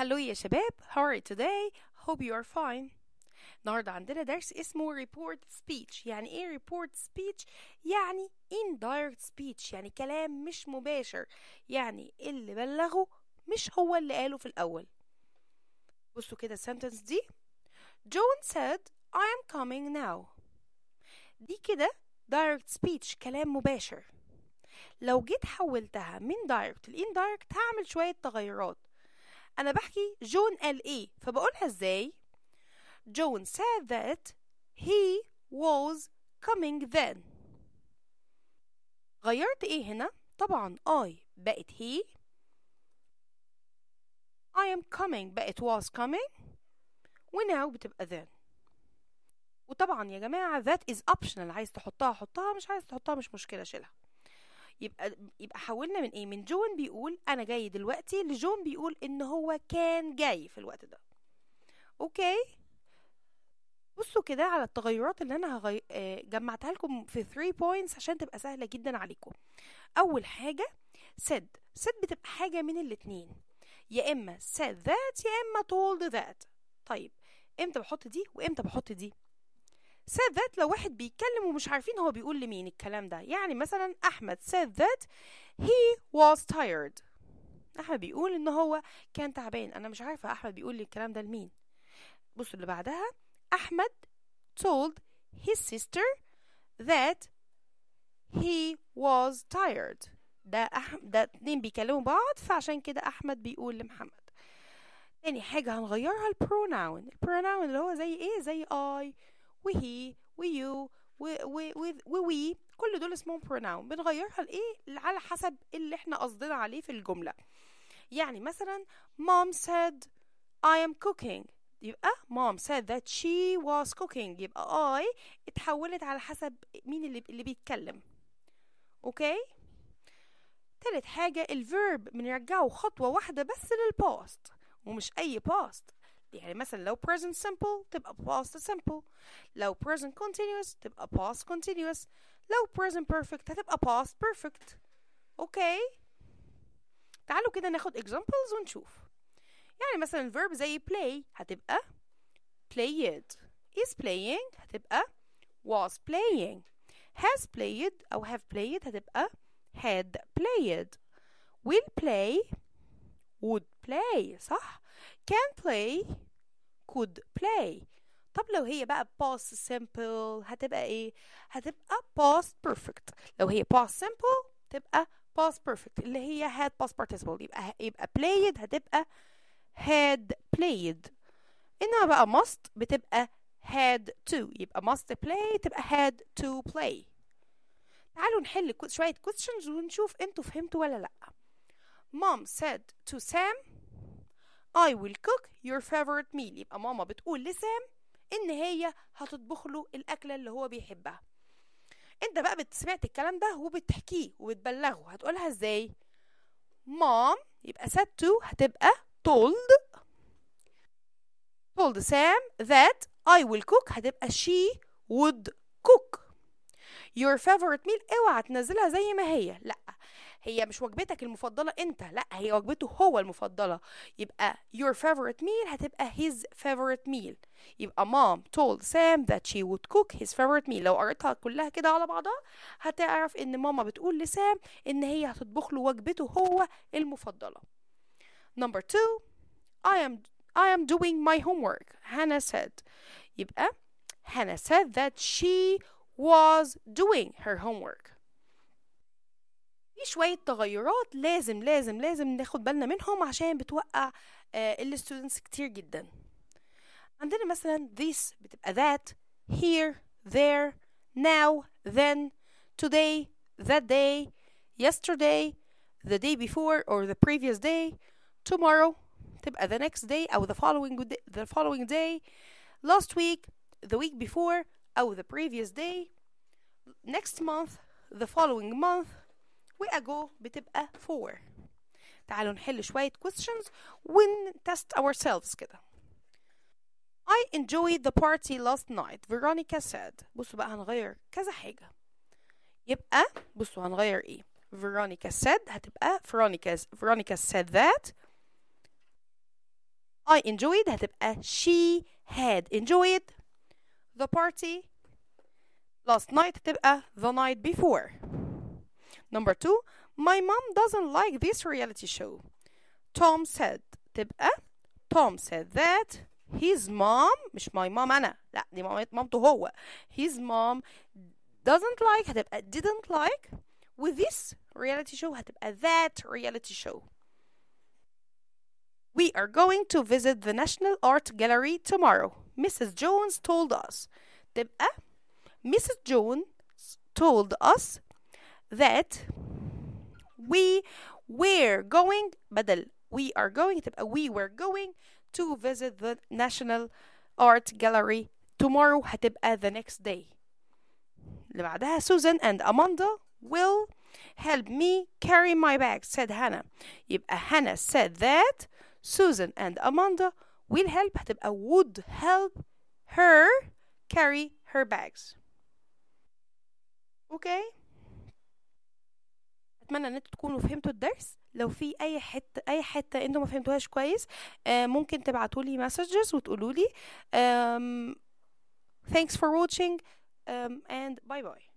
هلو يا شباب how are you today hope you are fine النهارده عندنا درس اسمه report speech يعني ايه report speech يعني indirect speech يعني كلام مش مباشر يعني اللي بلغه مش هو اللي قاله في الاول بصوا كده sentence دي جون said I am coming now دي كده direct speech كلام مباشر لو جيت حولتها من direct ل indirect هعمل شوية تغيرات أنا بحكي جون قال إيه فبقولها إزاي جون said that he was coming then غيرت إيه هنا طبعا I بقت he I am coming بقت was coming وناو بتبقى then وطبعا يا جماعة that is optional عايز تحطها حطها مش عايز تحطها مش مشكلة شيلها يبقى يبقى حولنا من ايه من جون بيقول انا جاي دلوقتي لجون بيقول ان هو كان جاي في الوقت ده اوكي بصوا كده على التغيرات اللي انا هغي... آه، جمعتها لكم في 3 بوينتس عشان تبقى سهله جدا عليكم اول حاجه said said بتبقى حاجه من الاتنين يا اما said that يا اما told that طيب امتى بحط دي وامتى بحط دي said that لو واحد بيتكلم ومش عارفين هو بيقول لمين الكلام ده يعني مثلا أحمد said that he was tired أحمد بيقول إن هو كان تعبان أنا مش عارفة أحمد بيقول لي الكلام ده لمين بصوا اللي بعدها أحمد told his sister that he was tired ده أحمد ده اتنين بيكلموا بعض فعشان كده أحمد بيقول لمحمد تاني حاجة هنغيرها البروناون البروناون اللي هو زي ايه زي I وهي ويو ووي كل دول اسمهم pronoun بنغيرها لايه على حسب اللي احنا قصدنا عليه في الجمله يعني مثلا mom said I am cooking يبقى mom said that she was cooking يبقى I اتحولت على حسب مين اللي اللي بيتكلم اوكي تالت حاجة الفيرب بنرجعه خطوة واحدة بس للباست ومش أي باست يعني مثلا لو present simple تبقى past simple لو present continuous تبقى past continuous لو present perfect هتبقى past perfect اوكي تعالوا كده ناخد examples ونشوف يعني مثلا verb زي play هتبقى played is playing هتبقى was playing has played أو have played هتبقى had played will play would play صح can play could play طب لو هي بقى past simple هتبقى ايه هتبقى past perfect لو هي past simple تبقى past perfect اللي هي had past participle يبقى يبقى played هتبقى had played انما بقى must بتبقى had to يبقى must play تبقى had to play تعالوا نحل شوية questions ونشوف انتوا فهمتوا ولا لأ Mom said to Sam I will cook your favorite meal يبقى ماما بتقول لسام إن هي هتطبخ له الأكلة اللي هو بيحبها أنت بقى سمعت الكلام ده وبتحكيه وبتبلغه هتقولها إزاي مام يبقى said to هتبقى told told Sam that I will cook هتبقى she would cook your favorite meal اوعى تنزلها زي ما هي لا هي مش وجبتك المفضله انت لا هي وجبته هو المفضله يبقى your favorite meal هتبقى his favorite meal يبقى mom told Sam that she would cook his favorite meal لو قريتها كلها كده على بعضها هتعرف ان ماما بتقول لسام ان هي هتطبخ له وجبته هو المفضله number two I am I am doing my homework Hannah said يبقى Hannah said that she was doing her homework في شوية تغيرات لازم لازم لازم ناخد بالنا منهم عشان بتوقع الستودنتس كتير جدا عندنا مثلا this بتبقى that here there now then today that day yesterday the day before or the previous day tomorrow تبقى the next day أو the following day, the following day last week the week before أو the previous day next month the following month وأجو بتبقى for تعالوا نحل شوية questions ونتست ourselves كده I enjoyed the party last night Veronica said بصوا بقى هنغير كذا حاجة يبقى بصوا هنغير ايه Veronica said هتبقى Veronica Veronica said that I enjoyed هتبقى she had enjoyed the party last night هتبقى the night before Number two, my mom doesn't like this reality show. Tom said تبقى eh? Tom said that his mom مش my mom أنا لا دي مامته هو his mom doesn't like هتبقى uh, didn't like with this reality show هتبقى uh, that reality show We are going to visit the National Art Gallery tomorrow Mrs. Jones told us تبقى eh? Mrs. Jones told us that we were going بدل we are going تبقى we were going to visit the National Art Gallery tomorrow هتبقى uh, the next day اللي بعدها Susan and Amanda will help me carry my bag said Hannah يبقى uh, Hannah said that Susan and Amanda will help هتبقى uh, would help her carry her bags okay اتمنى ان انتوا تكونوا فهمتوا الدرس لو في اي حته اي حته انتوا ما فهمتوهاش كويس آه، ممكن تبعتوا لي مسجز وتقولوا لي thanks for watching and bye bye